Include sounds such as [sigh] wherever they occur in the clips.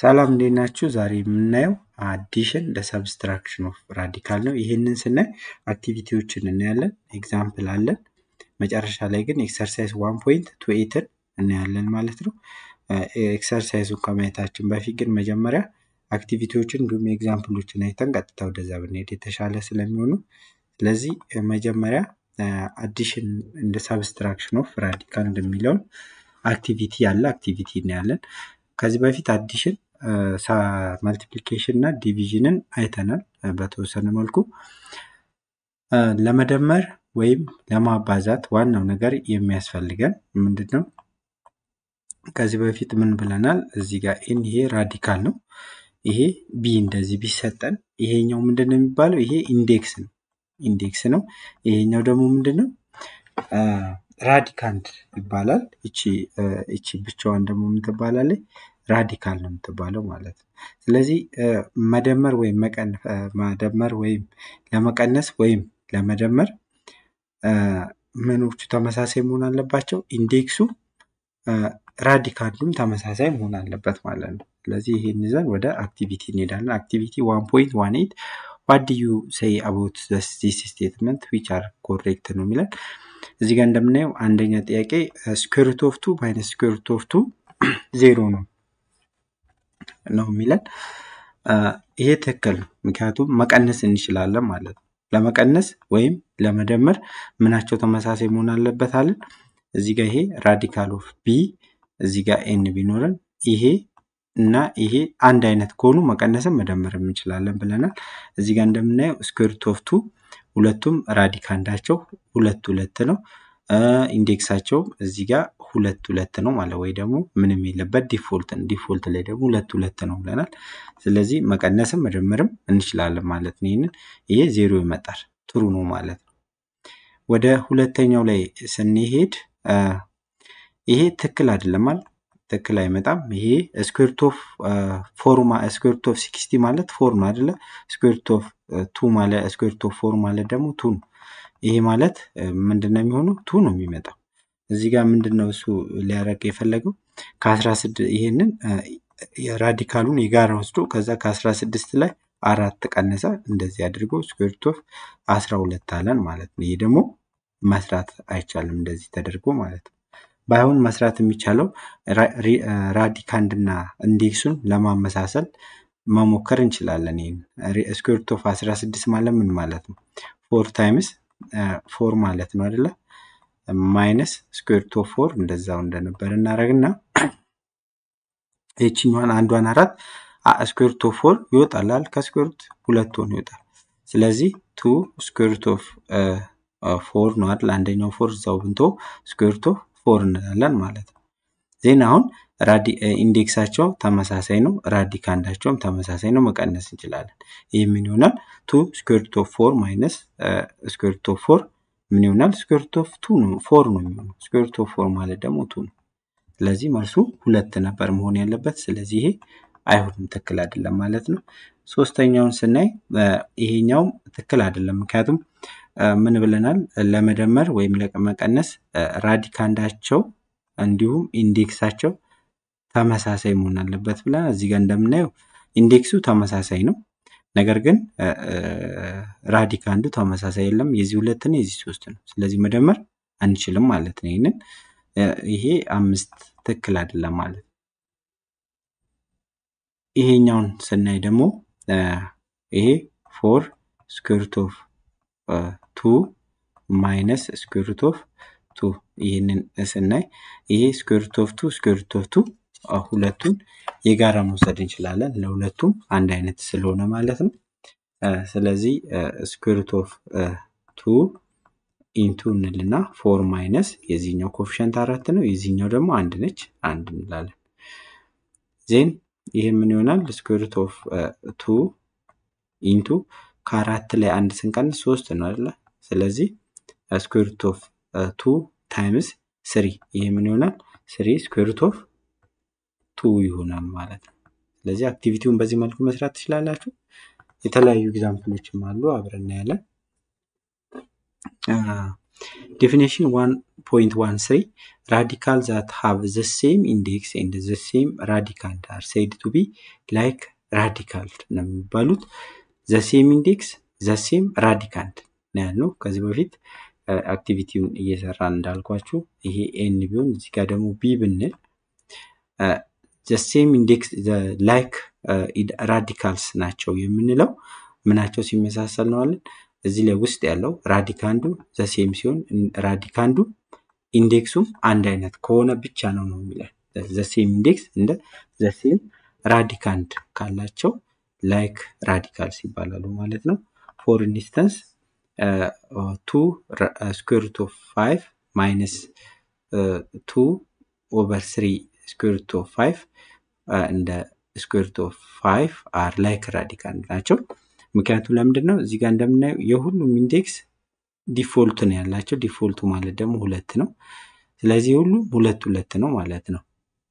ሰላም እንዴት ናችሁ? ዛሬ የምናየው አዲሽን ለሰብስትራክሽን ኦፍ ራዲካል ነው። ይህንን ስናይ አክቲቪቲዎችን እናያለን፣ ኤግዛምፕል አለን። መጨረሻ ላይ ግን ኤክሰርሳይዝ ዋን ፖይንት ቱ ኤትን እናያለን ማለት ነው። ኤክሰርሳይዙን ከማየታችን በፊት ግን መጀመሪያ አክቲቪቲዎችን እንዲሁም ኤግዛምፕሎችን አይተን ቀጥታ ወደዛ ብንሄድ የተሻለ ስለሚሆኑ፣ ስለዚህ መጀመሪያ አዲሽን እንደ ሰብስትራክሽን ኦፍ ራዲካል እንደሚለውን አክቲቪቲ ያለ አክቲቪቲ እናያለን። ከዚህ በፊት አዲሽን ማልቲፕሊኬሽን እና ዲቪዥንን አይተናል በተወሰነ መልኩ ለመደመር ወይም ለማባዛት ዋናው ነገር የሚያስፈልገን ምንድን ነው ከዚህ በፊት ምን ብለናል እዚህ ጋር ኢን ይሄ ራዲካል ነው ይሄ ቢ እንደዚህ ቢሰጠን ይሄኛው ምንድን ነው የሚባለው ይሄ ኢንዴክስ ነው ኢንዴክስ ነው ይሄኛው ደግሞ ምንድን ነው ራዲካንድ ይባላል እቺ ብቻዋን ደግሞ ምን ትባላለች ራዲካል ነው የምትባለው ማለት ነው። ስለዚህ መደመር ወይም መደመር ወይም ለመቀነስ ወይም ለመደመር ምኖቹ ተመሳሳይ መሆን አለባቸው። ኢንዴክሱ ራዲካሉም ተመሳሳይ መሆን አለበት ማለት ነው። ስለዚህ ይህን ይዘን ወደ አክቲቪቲ እንሄዳለን። አክቲቪቲ ዋን ፖይንት ዋን ኤይት ዋት ዩ ሰይ አባውት ዚስ ስቴትመንት ዊች አር ኮሬክት ነው የሚለን። እዚህ ጋር እንደምናየው አንደኛ ጥያቄ ስኩዌር ሩት ኦፍ ቱ ማይነስ ስኩዌር ሩት ኦፍ ቱ [clears throat] ዜሮ ነው። ነው የሚለን ይሄ ትክክል ነው። ምክንያቱም መቀነስ እንችላለን ማለት ነው። ለመቀነስ ወይም ለመደመር ምናቸው ተመሳሳይ መሆን አለበት አለን። እዚህ ጋር ይሄ ራዲካል ኦፍ ቢ እዚህ ጋር ኤን ቢኖረን ይሄ እና ይሄ አንድ አይነት ከሆኑ መቀነስን መደመር እንችላለን ብለናል። እዚህ ጋር እንደምናየው ስኩዌር ሩት ኦፍ ቱ ሁለቱም ራዲካንዳቸው ሁለት ሁለት ነው። ኢንዴክሳቸው እዚህ ጋር ሁለት ሁለት ነው ማለት ወይ ደግሞ ምንም የለበት ዲፎልት ዲፎልት ላይ ደግሞ ሁለት ሁለት ነው ብለናል። ስለዚህ መቀነስም መጀመርም እንችላለን ማለት ነው። ይህንን ይሄ ዜሮ ይመጣል ጥሩ ነው ማለት ነው። ወደ ሁለተኛው ላይ ስንሄድ ይሄ ትክክል አይደለም ማለት ትክክል አይመጣም። ይሄ ስኩዌርት ኦፍ ፎርማ ስኩዌርት ኦፍ ሲክስቲ ማለት ፎር ነው አይደለ? ስኩዌርት ኦፍ ቱ ማለት ስኩዌርት ኦፍ ፎር ማለት ደግሞ ቱ ነው። ይሄ ማለት ምንድን ነው የሚሆነው? ቱ ነው የሚመጣው። እዚህ ጋር ምንድን ነው እሱ ሊያደርግ የፈለገው ከአስራ ስድስት ይሄንን ራዲካሉን የጋራ ወስዶ ከዛ ከአስራ ስድስት ላይ አራት ቀነሰ እንደዚህ አድርጎ ስኩዌርት ኦፍ አስራ ሁለት አለን ማለት ነው። ይሄ ደግሞ መስራት አይቻልም እንደዚህ ተደርጎ ማለት ነው። ባይሆን መስራት የሚቻለው ራዲካንድና ኢንዴክሱን ለማመሳሰል መሞከር እንችላለን። ይህን ስኩዌርት ኦፍ አስራ ስድስት ማለት ምን ማለት ነው? ፎር ታይምስ ፎር ማለት ነው አይደለ? ማይነስ ስኩዌር ሩት ኦፍ ፎር እንደዛው እንደነበር እናደርግና ይችኛዋን አንዷን አራት ስኩዌር ሩት ኦፍ ፎር ይወጣላል። ከስኩዌር ሁለት ሆኖ ይወጣል። ስለዚህ ቱ ስኩዌር ኦፍ ፎር ነው አይደል? አንደኛው ፎር እዛው ብንቶ ስኩዌር ፎር እንላለን ማለት ነው። ዜና አሁን ኢንዴክሳቸው ተመሳሳይ ነው። ራዲካንዳቸውም ተመሳሳይ ነው። መቀነስ እንችላለን። ይህ ምን ይሆናል? ቱ ስኩዌርት ኦፍ ፎር ማይነስ ስኩዌርት ኦፍ ፎር ምን ይሆናል? ስኩዌርት ኦፍ ቱ ነው ፎር ነው የሚሆነው። ስኩዌርት ኦፍ ፎር ማለት ደግሞ ቱ ነው። ስለዚህ መልሱ ሁለት ነበር መሆን ያለበት። ስለዚህ ይሄ አይሆንም፣ ትክክል አይደለም ማለት ነው። ሶስተኛውን ስናይ ይሄኛውም ትክክል አይደለም። ምክንያቱም ምን ብለናል? ለመደመር ወይም ለመቀነስ ራዲካንዳቸው እንዲሁም ኢንዴክሳቸው ተመሳሳይ መሆን አለበት ብለን እዚህ ጋር እንደምናየው ኢንዴክሱ ተመሳሳይ ነው። ነገር ግን ራዲካንዱ ተመሳሳይ የለም። የዚህ ሁለት ነው፣ የዚህ ሶስት ነው። ስለዚህ መደመር አንችልም ማለት ነው። ይህንን ይሄ አምስት ትክክል አይደለም ማለት ነው። ይሄኛውን ስናይ ደግሞ ይሄ ፎር ስኩዌርት ኦፍ ቱ ማይነስ ስኩዌርት ኦፍ ቱ ይህንን ስናይ ይሄ ስኩዌርት ኦፍ ቱ ስኩዌርት ኦፍ ቱ ሁለቱን የጋራ መውሰድ እንችላለን። ለሁለቱም አንድ አይነት ስለሆነ ማለት ነው። ስለዚህ ስኩዌርሩት ኦፍ ቱ ኢንቱ እንልና ፎር ማይነስ የዚህኛው ኮፊሽንት አራት ነው፣ የዚህኛው ደግሞ አንድ ነች፣ አንድ እንላለን። ዜን ይህ ምን ይሆናል? ስኩዌርሩት ኦፍ ቱ ኢንቱ ከአራት ላይ አንድ ስንቀንስ ሶስት ነው አይደለ? ስለዚህ ስኩዌርሩት ኦፍ ቱ ታይምስ ስሪ ይህ ምን ይሆናል? ስሪ ስኩዌርሩት ኦፍ ቱ ይሆናል ማለት ነው። ስለዚህ አክቲቪቲውን በዚህ መልኩ መስራት ትችላላችሁ። የተለያዩ ኤግዛምፕሎችም አሉ አብረን እናያለን። ዴፊኒሽን ዋን ፖይንት ዋን ስሪ ራዲካል ዛት ሃቭ ዘ ሴም ኢንዴክስ ኤንድ ዘ ሴም ራዲካል አር ሴድ ቱ ቢ ላይክ ራዲካል ነው የሚባሉት። ዘ ሴም ኢንዴክስ ዘ ሴም ራዲካል ነው ያልነው ከዚህ በፊት አክቲቪቲውን እየሰራን እንዳልኳችሁ ይሄ ኤን ቢሆን እዚህ ጋር ደግሞ ቢ ብንል ዘሴም ኢንዴክስ ላይክ ራዲካልስ ናቸው የምንለው ምናቸው ሲመሳሰል ነው አለን። እዚህ ላይ ውስጥ ያለው ራዲካንዱ ዘሴም ሲሆን ራዲካንዱ ኢንዴክሱም አንድ አይነት ከሆነ ብቻ ነው ነው የሚለን። ዘሴም ኢንዴክስ እንደ ዘሴም ራዲካንድ ካላቸው ላይክ ራዲካልስ ይባላሉ ማለት ነው። ፎር ኢንስተንስ ቱ ስኩዌር ሩት ኦፍ ፋይቭ ማይነስ ቱ ኦቨር ስሪ ስኩዌር ሩት ኦፍ ፋይቭ እንደ ስኩዌርት ኦፍ ፋይቭ አር ላይክ ራዲካል ናቸው። ምክንያቱም ለምንድን ነው እዚህ ጋር እንደምናየው የሁሉም ኢንዴክስ ዲፎልት ነው ያላቸው። ዲፎልቱ ማለት ደግሞ ሁለት ነው። ስለዚህ ሁሉም ሁለት ሁለት ነው ማለት ነው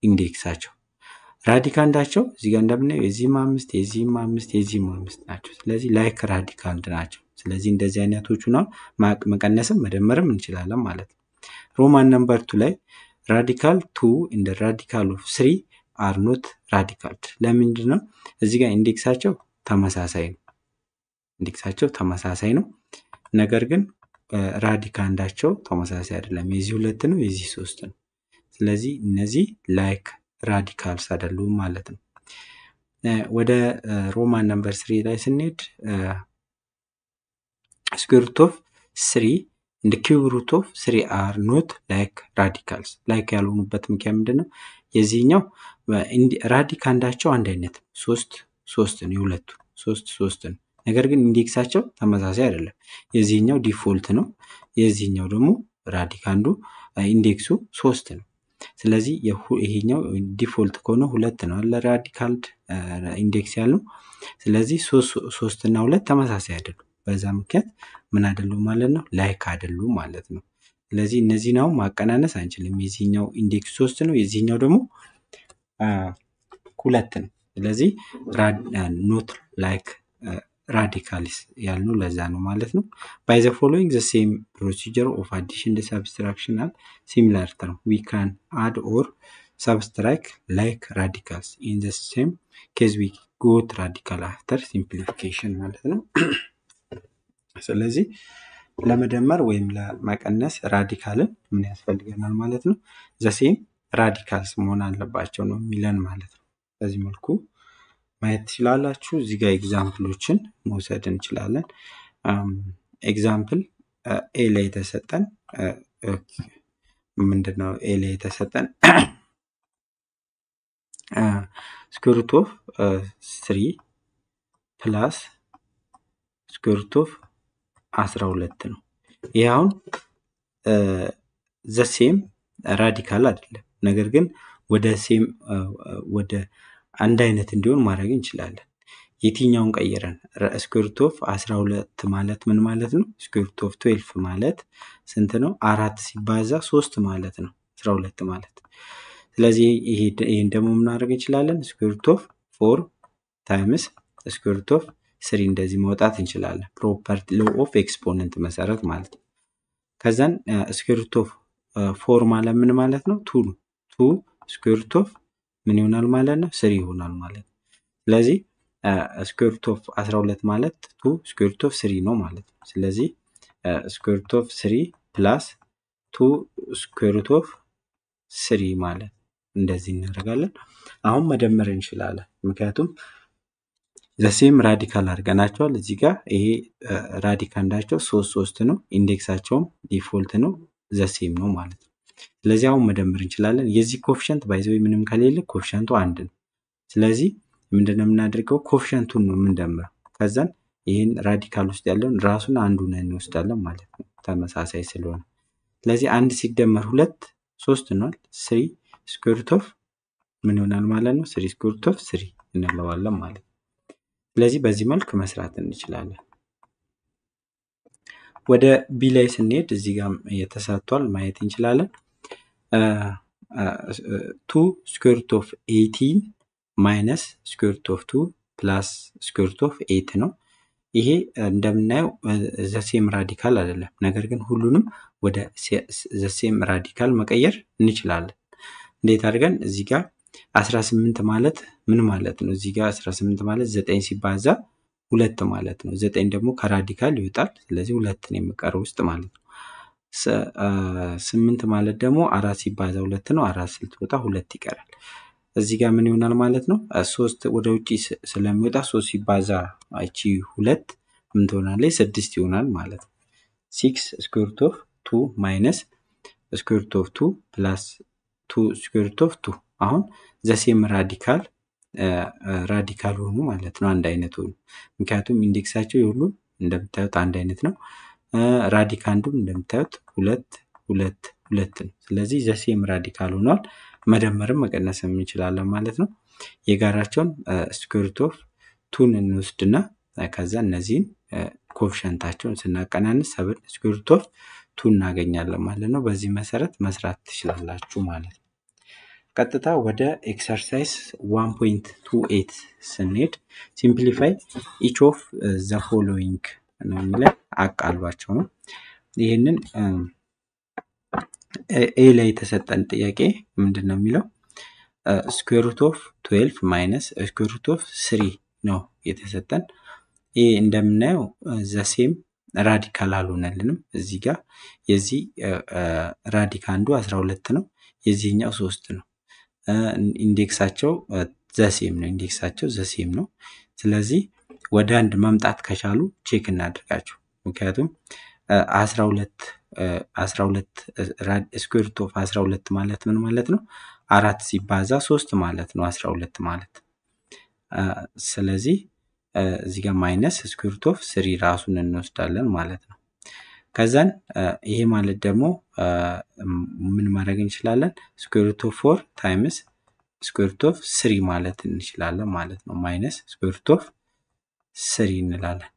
ኢንዴክሳቸው። ራዲካንዳቸው እዚህ ጋር እንደምናየው የዚህም አምስት የዚህም አምስት የዚህም አምስት ናቸው። ስለዚህ ላይክ ራዲካንድ ናቸው። ስለዚህ እንደዚህ አይነቶቹ ነው መቀነስም መደመርም እንችላለን ማለት ነው። ሮማን ነምበር ቱ ላይ ራዲካል ቱ እንደ ራዲካል ኦፍ ስሪ አርኖት ራዲካል ለምንድን ነው? እዚህ ጋር ኢንዴክሳቸው ተመሳሳይ ነው። ኢንዴክሳቸው ተመሳሳይ ነው። ነገር ግን ራዲካንዳቸው eh, ተመሳሳይ አይደለም። የዚህ ሁለት ነው፣ የዚህ ሶስት ነው። ስለዚህ እነዚህ ላይክ ራዲካልስ አይደሉም ማለት ነው። eh, ወደ ሮማን ነምበር ስሪ ላይ ስንሄድ ስኩዌር ስሪ እንደ ኪዩብ ሩት ኦፍ ስሪ አር ኖት ላይክ ራዲካልስ ላይክ ያልሆኑበት ምክንያት ምንድን ነው? የዚህኛው ራዲካንዳቸው አንድ አይነት ሶስት ሶስት ነው የሁለቱ ሶስት ሶስት ነው። ነገር ግን ኢንዴክሳቸው ተመሳሳይ አይደለም። የዚህኛው ዲፎልት ነው፣ የዚህኛው ደግሞ ራዲካንዱ ኢንዴክሱ ሶስት ነው። ስለዚህ ይሄኛው ዲፎልት ከሆነ ሁለት ነው አለ ራዲካል ኢንዴክስ ያለው። ስለዚህ ሶስትና ሁለት ተመሳሳይ አይደሉም። በዛ ምክንያት ምን አይደሉም ማለት ነው ላይክ አይደሉም ማለት ነው። ስለዚህ እነዚህ ነው ማቀናነስ አንችልም። የዚህኛው ኢንዴክስ ሶስት ነው፣ የዚህኛው ደግሞ ሁለት ነው። ስለዚህ ኖት ላይክ ራዲካልስ ያልነው ለዛ ነው ማለት ነው። ባይ ዘ ፎሎዊንግ ዘ ሴም ፕሮሲጀር ኦፍ አዲሽን ደ ሳብስትራክሽን አር ሲሚላር ተርም ዊ ካን አድ ኦር ሳብስትራክ ላይክ ራዲካልስ ኢን ዘ ሴም ኬዝ ዊ ጎት ራዲካል አፍተር ሲምፕሊፊኬሽን ማለት ነው። [clears throat] ስለዚህ ለመደመር ወይም ለመቀነስ ራዲካልን ምን ያስፈልገናል ማለት ነው? ዘሴም ራዲካልስ መሆን አለባቸው ነው የሚለን ማለት ነው። በዚህ መልኩ ማየት ትችላላችሁ። እዚህ ጋር ኤግዛምፕሎችን መውሰድ እንችላለን። ኤግዛምፕል ኤ ላይ የተሰጠን ምንድነው? ኤ ላይ የተሰጠን ስኩርቶፍ ስሪ ፕላስ ስኩርቶፍ አስራ ሁለት ነው። ይህ አሁን ዘሴም ራዲካል አይደለም፣ ነገር ግን ወደ ሴም ወደ አንድ አይነት እንዲሆን ማድረግ እንችላለን። የትኛውን ቀይረን ስኩዌርት ኦፍ ሁለት ማለት ምን ማለት ነው? ስኩዌርት ኦፍ 12 ማለት ስንት ነው? አራት ሲባዛ ሶስት ማለት ነው አስራ ሁለት ማለት። ስለዚህ ይህን ደግሞ ምናደርግ እንችላለን? ስኩዌርት ኦፍ ፎር ታይምስ ስኩዌርት ኦፍ ስሪ እንደዚህ መውጣት እንችላለን። ፕሮፐርቲ ሎ ኦፍ ኤክስፖነንት መሰረት ማለት ነው። ከዛን ስኩዌርሩት ኦፍ ፎር ማለት ምን ማለት ነው? ቱ ቱ ስኩዌርሩት ኦፍ ምን ይሆናል ማለት ነው? ስሪ ይሆናል ማለት ነው። ስለዚህ ስኩዌርሩት ኦፍ 12 ማለት ቱ ስኩዌርሩት ኦፍ ስሪ ነው ማለት ነው። ስለዚህ ስኩዌርሩት ኦፍ ስሪ ፕላስ ቱ ስኩዌርሩት ኦፍ ስሪ ማለት እንደዚህ እናደርጋለን። አሁን መደመር እንችላለን ምክንያቱም ዘሴም ራዲካል አድርገናቸዋል። እዚህ ጋር ይሄ ራዲካንዳቸው ሶስት ሶስት ነው። ኢንዴክሳቸውም ዲፎልት ነው። ዘሴም ነው ማለት ነው። ስለዚህ አሁን መደመር እንችላለን። የዚህ ኮፍሸንት ባይዘ ምንም ከሌለ ኮፍሸንቱ አንድ ነው። ስለዚህ ምንድነው የምናደርገው? ኮፍሸንቱን ነው የምንደምረው። ከዛን ይህን ራዲካል ውስጥ ያለውን ራሱን ነ እንወስዳለን ማለት ነው፣ ተመሳሳይ ስለሆነ። ስለዚህ አንድ ሲደመር ሁለት ሶስት ሆኗል። ስሪ ስኩርቶፍ ምን ይሆናል ማለት ነው? ስሪ ስኩርቶፍ ስሪ እንለዋለን ማለት ነው። ስለዚህ በዚህ መልክ መስራት እንችላለን። ወደ ቢ ላይ ስንሄድ እዚህ ጋር የተሰጥቷል ማየት እንችላለን። ቱ ስኩርት ኦፍ ኤቲን ማይነስ ስኩርት ኦፍ ቱ ፕላስ ስኩርት ኦፍ ኤት ነው። ይሄ እንደምናየው ዘሴም ራዲካል አይደለም፣ ነገር ግን ሁሉንም ወደ ዘሴም ራዲካል መቀየር እንችላለን። እንዴት አድርገን እዚህ ጋር አስራ ስምንት ማለት ምን ማለት ነው? እዚህ ጋር አስራ ስምንት ማለት ዘጠኝ ሲባዛ ሁለት ማለት ነው። ዘጠኝ ደግሞ ከራዲካል ይወጣል። ስለዚህ ሁለት ነው የሚቀረው ውስጥ ማለት ነው። ስምንት ማለት ደግሞ አራት ሲባዛ ሁለት ነው። አራት ስትወጣ ሁለት ይቀራል። እዚህ ጋር ምን ይሆናል ማለት ነው? ሶስት ወደ ውጭ ስለሚወጣ ሶስት ሲባዛ ይቺ ሁለት ምን ትሆናለች? ስድስት ይሆናል ማለት ነው። ሲክስ ስኩዌርት ኦፍ ቱ ማይነስ ስኩዌርት ኦፍ ቱ ፕላስ ቱ ስኩዌርት ኦፍ ቱ አሁን ዘሴም ራዲካል ራዲካል ሆኑ ማለት ነው። አንድ አይነት ሆኑ። ምክንያቱም ኢንዴክሳቸው የሁሉም እንደምታዩት አንድ አይነት ነው። ራዲካንዱም እንደምታዩት ሁለት ሁለት ሁለት ነው። ስለዚህ ዘሴም ራዲካል ሆኗል። መደመርም መቀነስም እንችላለን ማለት ነው። የጋራቸውን ስኩዌርት ኦፍ ቱን እንወስድና ከዛ እነዚህን ኮፍሸንታቸውን ስናቀናንስ ሰብን ስኩዌርት ኦፍ ቱ እናገኛለን ማለት ነው። በዚህ መሰረት መስራት ትችላላችሁ ማለት ነው። ቀጥታ ወደ ኤክሰርሳይዝ 1.28 ስንሄድ ሲምፕሊፋይ ኢች ኦፍ ዘ ፎሎዊንግ ነው የሚለን አቃሏቸው ነው። ይህንን ኤ ላይ የተሰጠን ጥያቄ ምንድን ነው የሚለው ስኩዌሩት ኦፍ 12 ማይነስ ስኩዌሩት ኦፍ 3 ነው የተሰጠን። ይህ እንደምናየው ዘሴም ራዲካል አልሆነልንም። እዚህ ጋር የዚህ ራዲካ አንዱ 12 ነው፣ የዚህኛው ሶስት ነው። ኢንዴክሳቸው ዘሴም ነው። ኢንዴክሳቸው ዘሴም ነው። ስለዚህ ወደ አንድ መምጣት ከቻሉ ቼክ እናድርጋቸው። ምክንያቱም አስራ ሁለት አስራ ስኩዌር ሩት ኦፍ አስራ ሁለት ማለት ምን ማለት ነው? አራት ሲባዛ ሶስት ማለት ነው አስራ ሁለት ማለት ስለዚህ እዚህ ጋር ማይነስ ስኩዌር ሩት ኦፍ ስሪ ራሱን እንወስዳለን ማለት ነው። ከዛን ይሄ ማለት ደግሞ ምን ማድረግ እንችላለን? ስኩርቶ ፎር ታይምስ ስኩዌርሩት ስሪ ማለት እንችላለን ማለት ነው። ማይነስ ስኩዌርሩት ስሪ እንላለን።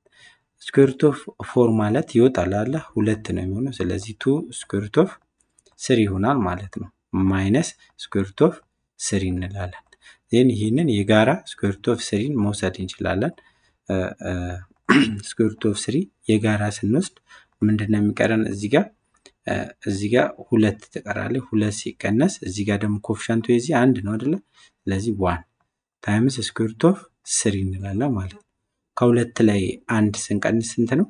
ስኩዌርሩት ፎር ማለት ይወጣል አለ ሁለት ነው የሚሆነው። ስለዚህ ቱ ስኩዌርሩት ስሪ ይሆናል ማለት ነው። ማይነስ ስኩዌርሩት ስሪ እንላለን። ዜን ይህንን የጋራ ስኩዌርሩት ስሪን መውሰድ እንችላለን። ስኩዌርሩት ስሪ የጋራ ስንወስድ ምንድነው የሚቀረን እዚህ ጋር እዚህ ጋር ሁለት ትቀራለች። ሁለት ሲቀነስ እዚህ ጋር ደግሞ ኮፍሻንቱ የዚህ አንድ ነው አይደለ? ስለዚህ ዋን ታይምስ ስኩዌርት ኦፍ ስሪ እንላለን ማለት ነው። ከሁለት ላይ አንድ ስንቀንስ ስንት ነው?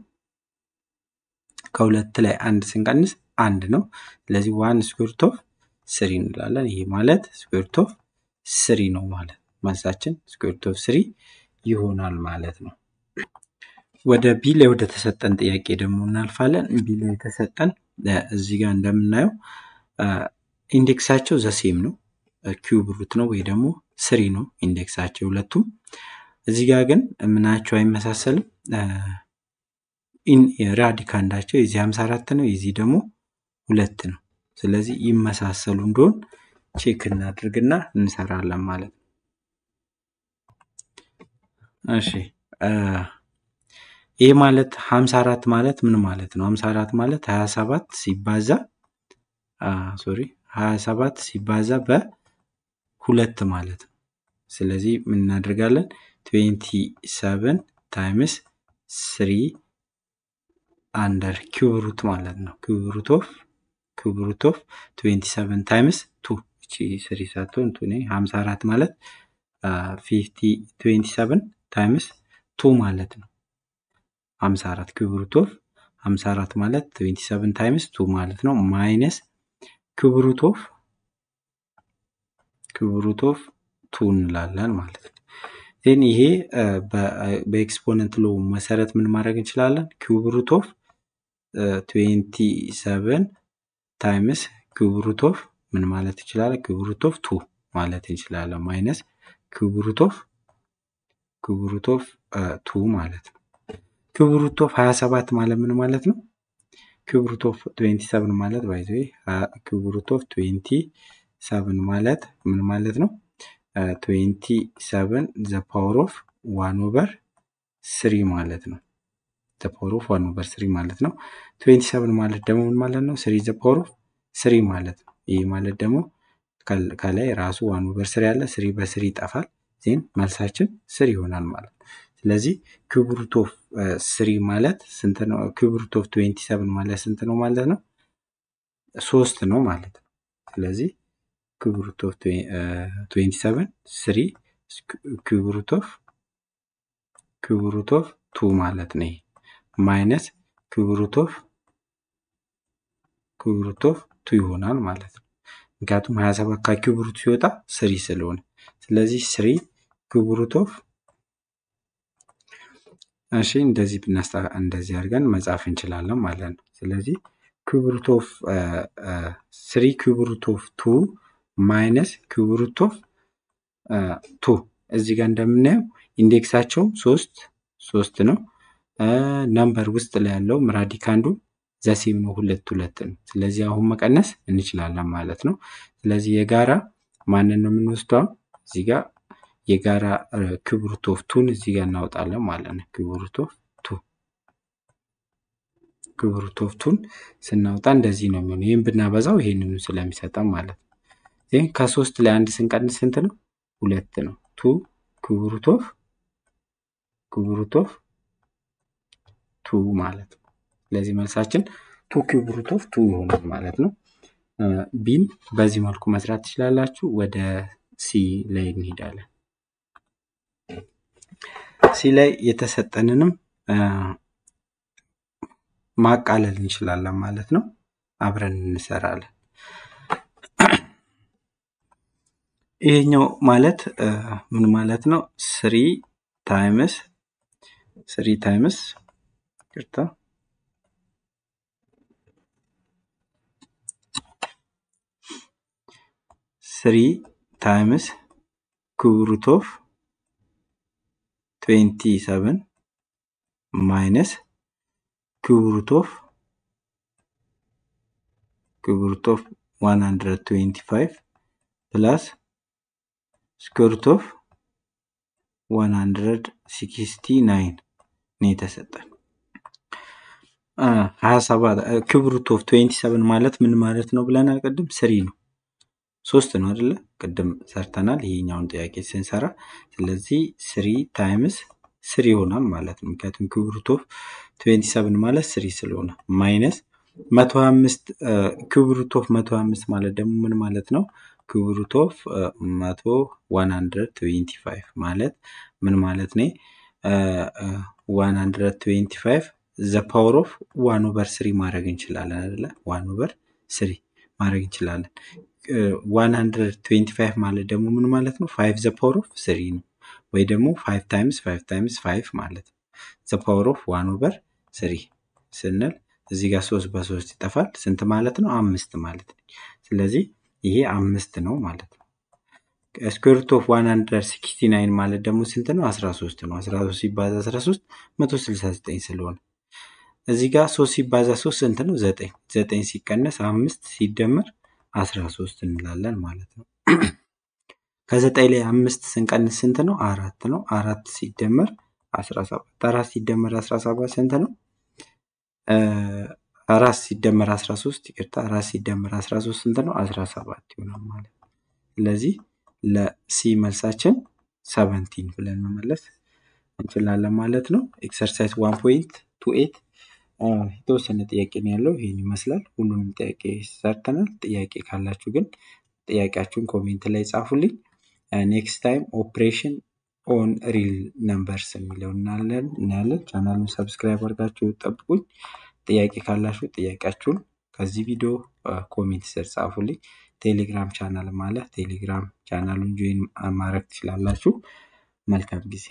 ከሁለት ላይ አንድ ስንቀንስ አንድ ነው። ስለዚህ ዋን ስኩዌርት ኦፍ ስሪ እንላለን። ይሄ ማለት ስኩዌርት ኦፍ ስሪ ነው ማለት መልሳችን ስኩዌርት ኦፍ ስሪ ይሆናል ማለት ነው። ወደ ቢ ላይ ወደ ተሰጠን ጥያቄ ደግሞ እናልፋለን። ቢ ላይ የተሰጠን እዚህ ጋር እንደምናየው ኢንዴክሳቸው ዘሴም ነው። ኪዩብ ሩት ነው ወይ ደግሞ ስሪ ነው ኢንዴክሳቸው ሁለቱም። እዚህ ጋር ግን ምናቸው አይመሳሰልም። ራዲካንዳቸው የዚህ ሀምሳ አራት ነው፣ የዚህ ደግሞ ሁለት ነው። ስለዚህ ይመሳሰሉ እንደሆን ቼክ እናድርግና እንሰራለን ማለት ነው። እሺ ይሄ ማለት 54 ማለት ምን ማለት ነው? 54 ማለት 27 ሲባዛ ሶሪ 27 ሲባዛ በሁለት ማለት ነው። ስለዚህ ምን እናደርጋለን? 27 ታይምስ 3 አንደር ኪዩብ ሩት ማለት ነው። ኪዩብ ሩት ኦፍ ኪዩብ ሩት ኦፍ 27 ታይምስ 2 እቺ 3 ሳትሆን 2 ነው። 54 ማለት 50 27 ታይምስ 2 ማለት ነው። 54 ኪዩብ ሩት ኦፍ 54 ማለት 27 ታይምስ 2 ማለት ነው። ማይነስ ኪዩብ ሩት ኦፍ ኪዩብ ሩት ኦፍ 2 እንላለን ማለት ነው። ዴን ይሄ በኤክስፖነንት ሎ መሰረት ምን ማድረግ እንችላለን? ኪዩብ ሩት ኦፍ 27 ታይምስ ኪዩብ ሩት ኦፍ ምን ማለት እንችላለን? ኪዩብ ሩት ኦፍ 2 ማለት እንችላለን። ማይነስ ኪዩብ ሩት ኦፍ ኪዩብ ሩት ኦፍ 2 ማለት ነው። ኪዩብ ኦፍ 27 ማለት ምን ማለት ነው? ኪዩብ ኦፍ 27 ማለት ባይ ዘ ዌይ ኪዩብ ኦፍ 27 ማለት ምን ማለት ነው? 27 ዘ ፓወር ኦፍ 1 ኦቨር 3 ማለት ነው። ዘ ፓወር ኦፍ 1 ኦቨር 3 ማለት ነው። 27 ማለት ደግሞ ምን ማለት ነው? 3 ዘ ፓወር ኦፍ 3 ማለት ነው። ይሄ ማለት ደግሞ ከላይ ራሱ ዋን ኦቨር ያለ 3 በ3 ይጠፋል። ዜን መልሳችን ስሪ ይሆናል ማለት ነው። ስለዚህ ክብሩት ኦፍ ስሪ ማለት ስንት ነው? ክብሩት ኦፍ ትዌንቲ ማለት ስንት ነው ማለት ነው? ሶስት ነው ማለት ነው። ስለዚህ ክብሩት ኦፍ ትዌንቲ ስሪ ክብሩት ኦፍ ክብሩት ኦፍ ቱ ማለት ነው። ማይነስ ክብሩት ኦፍ ክብሩት ኦፍ ቱ ይሆናል ማለት ነው። ምክንያቱም ሀያ ሰባት ሲወጣ ስሪ ስለሆነ ስለዚህ ስሪ ክብሩት ኦፍ እሺ እንደዚህ ብናስታ እንደዚህ አድርገን መጻፍ እንችላለን ማለት ነው። ስለዚህ ኪዩብ ኦፍ ስሪ ኪዩብ ኦፍ ቱ ማይነስ ኪዩብ ኦፍ ቱ እዚህ ጋር እንደምናየው ኢንዴክሳቸው ሶስት ሶስት ነው። ነምበር ውስጥ ላይ ያለው ራዲክ አንዱ ዘሴም ነው ሁለት ሁለት ነው። ስለዚህ አሁን መቀነስ እንችላለን ማለት ነው። ስለዚህ የጋራ ማንን ነው የምንወስደው እዚህ ጋር የጋራ ክቡርት ኦፍ ቱን እዚህ ጋር እናወጣለን ማለት ነው። ክቡርት ኦፍ ቱ ክቡርት ኦፍ ቱን ስናወጣ እንደዚህ ነው የሚሆነው። ይህም ብናበዛው ይህንኑ ስለሚሰጠን ማለት ነው። ይህ ከሶስት ላይ አንድ ስንቀንስ ስንት ነው? ሁለት ነው። ቱ ክቡርት ኦፍ ክቡርት ኦፍ ቱ ማለት ነው። ስለዚህ መልሳችን ቱ ኪቡሩት ኦፍ ቱ ይሆናል ማለት ነው። ቢን በዚህ መልኩ መስራት ትችላላችሁ። ወደ ሲ ላይ እንሄዳለን። እዚህ ላይ የተሰጠንንም ማቃለል እንችላለን ማለት ነው። አብረን እንሰራለን። ይሄኛው ማለት ምን ማለት ነው? ስሪ ታይምስ ስሪ ታይምስ ቅርታ ስሪ ታይምስ ክቡር 27 minus cube root of cube root of 125 plus ስኩዌር ሩት ኦፍ 169 ነው የተሰጠን። ሀያ ሰባት ኪዩብ 27 ማለት ምን ማለት ነው ብለን ቅድም ስሪ ነው። ሶስት ነው አይደለ? ቅድም ሰርተናል ይሄኛውን ጥያቄ ስንሰራ። ስለዚህ ስሪ ታይምስ ስሪ ይሆናል ማለት ነው። ምክንያቱም ኪዩብ ሩት ኦፍ ትዌንቲ ማለት ስሪ ስለሆነ ማይነስ መቶ አምስት ኪዩብ ሩት ኦፍ መቶ አምስት ማለት ደግሞ ምን ማለት ነው? ኪዩብ ሩት ኦፍ መቶ ዋን ማለት ምን ማለት ነው? ዋን ዘ ፓወር ኦፍ ዋን ኦቨር ስሪ ማድረግ እንችላለን አይደለ? ዋን ኦቨር ስሪ ማድረግ እንችላለን። 125 uh, ማለት ደግሞ ምን ማለት ነው? ፋይቭ ዘ ፓወር ኦፍ ስሪ ነው ወይ ደግሞ ፋይቭ ታይምስ ፋይቭ ታይምስ ፋይቭ ማለት ነው። ዘ ፓወር ኦፍ ዋን ኦቨር ስሪ ስንል እዚህ ጋር ሶስት በሶስት ይጠፋል። ስንት ማለት ነው? አምስት ማለት ነው። ስለዚህ ይሄ አምስት ነው ማለት ነው። ስኩዌር ሩት ኦፍ 169 ማለት ደግሞ ስንት ነው? 13 ነው። 13 ሲባዛ 13 169 ስለሆነ እዚህ ጋር 3 ሲባዛ 3 ስንት ነው? 9 9 ሲቀነስ አምስት ሲደመር 13 እንላለን ማለት ነው። [clears throat] ከዘጠኝ ላይ አምስት ስንቀንስ ስንት ነው? አራት ነው። አራት ሲደመር 17 አራት ሲደመር 17 ስንት ነው? አራት ሲደመር 13 ይቅርታ፣ አራት ሲደመር 13 ስንት ነው? 17 ይሆናል ማለት ነው። ስለዚህ ለሲ መልሳችን 17 ብለን መመለስ እንችላለን ማለት ነው። ኤክሰርሳይዝ 1.28 የተወሰነ ጥያቄ ነው ያለው ይህን ይመስላል ሁሉንም ጥያቄ ሰርተናል። ጥያቄ ካላችሁ ግን ጥያቄያችሁን ኮሜንት ላይ ጻፉልኝ። ኔክስት ታይም ኦፕሬሽን ኦን ሪል ነምበርስ የሚለው እናለን እናያለን። ቻናሉን ሰብስክራይብ አድርጋችሁ ጠብቁኝ። ጥያቄ ካላችሁ ጥያቄያችሁን ከዚህ ቪዲዮ ኮሜንት ስር ጻፉልኝ። ቴሌግራም ቻናል ማለት ቴሌግራም ቻናሉን ጆይን ማድረግ ትችላላችሁ። መልካም ጊዜ